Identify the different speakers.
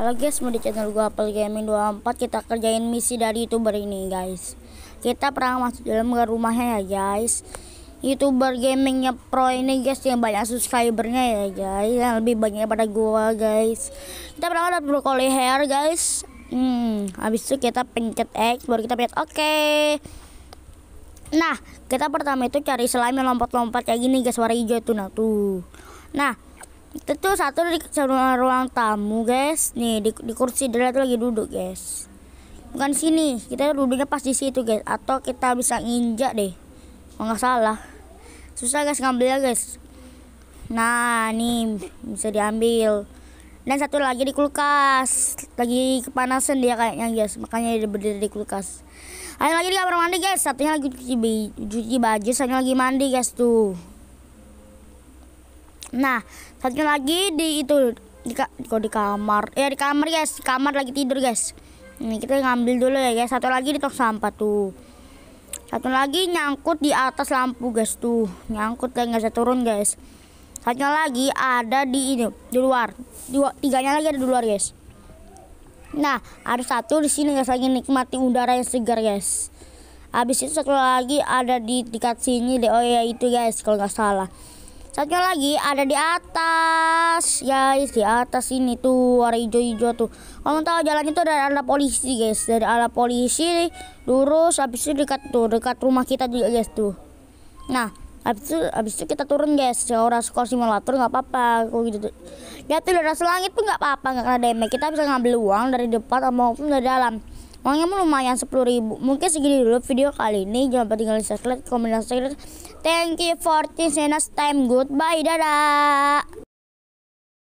Speaker 1: Halo guys, mau di channel gua Apple Gaming 24 kita kerjain misi dari YouTuber ini guys. Kita pernah masuk dalam ke rumahnya ya guys. YouTuber gamingnya pro ini guys yang banyak subscribernya ya guys, yang lebih banyak pada gua guys. Kita pernah ada brokoli hair guys. Hmm, habis itu kita pencet X baru kita pencet oke. Okay. Nah, kita pertama itu cari selain yang lompat-lompat kayak gini guys warna hijau itu nah tuh. Nah, itu tuh satu di ruang, ruang tamu, guys. Nih, di, di kursi dia lagi duduk, guys. Bukan sini, kita duduknya pas di situ, guys. Atau kita bisa nginjak deh. Kalau oh, nggak salah. Susah, guys, ngambilnya, guys. Nah, nih bisa diambil. Dan satu lagi di kulkas. Lagi kepanasan dia kayaknya, guys. Makanya dia berdiri di kulkas. Ada lagi di kamar mandi, guys. Satunya lagi cuci, cuci baju, satunya lagi mandi, guys, tuh. Nah, satunya lagi di itu di, di kamar. Ya di kamar guys, di kamar lagi tidur guys. Ini nah, kita ngambil dulu ya guys. Satu lagi di tong sampah tuh. Satu lagi nyangkut di atas lampu guys tuh. Nyangkut kayak nggak bisa turun guys. Satunya lagi ada di ini di luar. Dua, tiganya lagi ada di luar guys. Nah, ada satu di sini guys lagi nikmati udara yang segar guys. Habis itu satu lagi ada di dekat sini deh. Oh ya itu guys kalau nggak salah. Satunya lagi ada di atas, guys. Ya, di atas ini tuh warna hijau-hijau tuh. Kamu tahu jalan itu dari arah polisi, guys. Dari ala polisi lurus habis itu dekat tuh, dekat rumah kita juga, guys tuh. Nah, habis itu habis itu kita turun, guys. Seorang sekolah simulator nggak apa-apa kok gitu. ya tuh udah dari langit pun nggak apa-apa, nggak kena damage. Kita bisa ngambil uang dari depan maupun dari dalam uangnya lumayan 10 ribu mungkin segini dulu video kali ini jangan lupa tinggal subscribe komen dan share thank you for this time goodbye dadah